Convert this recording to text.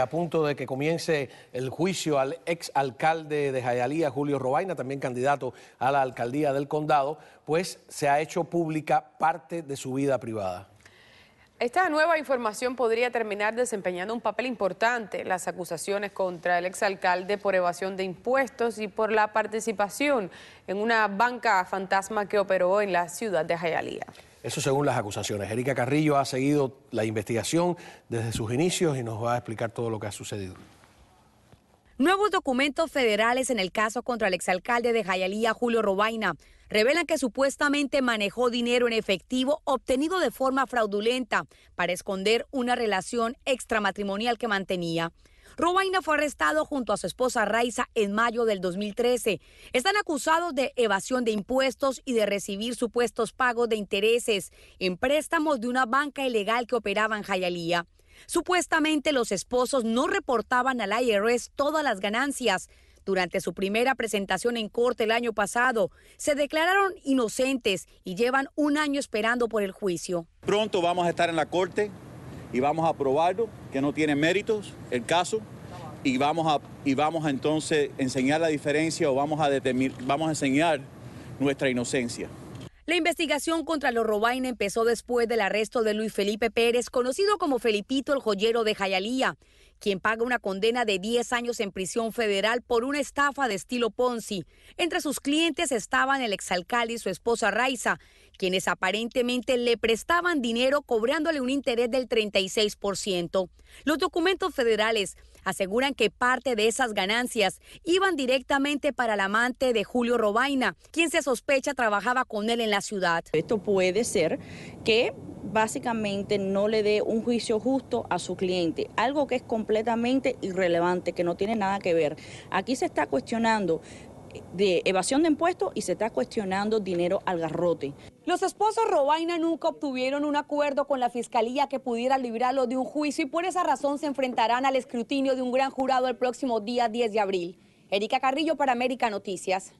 a punto de que comience el juicio al ex alcalde de Jayalía, Julio Robaina, también candidato a la alcaldía del condado, pues se ha hecho pública parte de su vida privada. Esta nueva información podría terminar desempeñando un papel importante las acusaciones contra el exalcalde por evasión de impuestos y por la participación en una banca fantasma que operó en la ciudad de Jayalía. Eso según las acusaciones. Erika Carrillo ha seguido la investigación desde sus inicios y nos va a explicar todo lo que ha sucedido. Nuevos documentos federales en el caso contra el exalcalde de Jayalía, Julio Robaina, revelan que supuestamente manejó dinero en efectivo obtenido de forma fraudulenta para esconder una relación extramatrimonial que mantenía. Robaina fue arrestado junto a su esposa Raiza en mayo del 2013. Están acusados de evasión de impuestos y de recibir supuestos pagos de intereses en préstamos de una banca ilegal que operaba en Jayalía. Supuestamente los esposos no reportaban al IRS todas las ganancias. Durante su primera presentación en corte el año pasado, se declararon inocentes y llevan un año esperando por el juicio. Pronto vamos a estar en la corte y vamos a probarlo, que no tiene méritos el caso, y vamos a, y vamos a entonces enseñar la diferencia o vamos a, vamos a enseñar nuestra inocencia. La investigación contra los robain empezó después del arresto de Luis Felipe Pérez, conocido como Felipito el joyero de Jayalía, quien paga una condena de 10 años en prisión federal por una estafa de estilo Ponzi. Entre sus clientes estaban el exalcalde y su esposa Raiza, quienes aparentemente le prestaban dinero cobrándole un interés del 36%. Los documentos federales aseguran que parte de esas ganancias iban directamente para el amante de Julio Robaina, quien se sospecha trabajaba con él en la ciudad. Esto puede ser que básicamente no le dé un juicio justo a su cliente, algo que es completamente irrelevante, que no tiene nada que ver. Aquí se está cuestionando de evasión de impuestos y se está cuestionando dinero al garrote. Los esposos Robaina nunca obtuvieron un acuerdo con la fiscalía que pudiera librarlo de un juicio y por esa razón se enfrentarán al escrutinio de un gran jurado el próximo día 10 de abril. Erika Carrillo para América Noticias.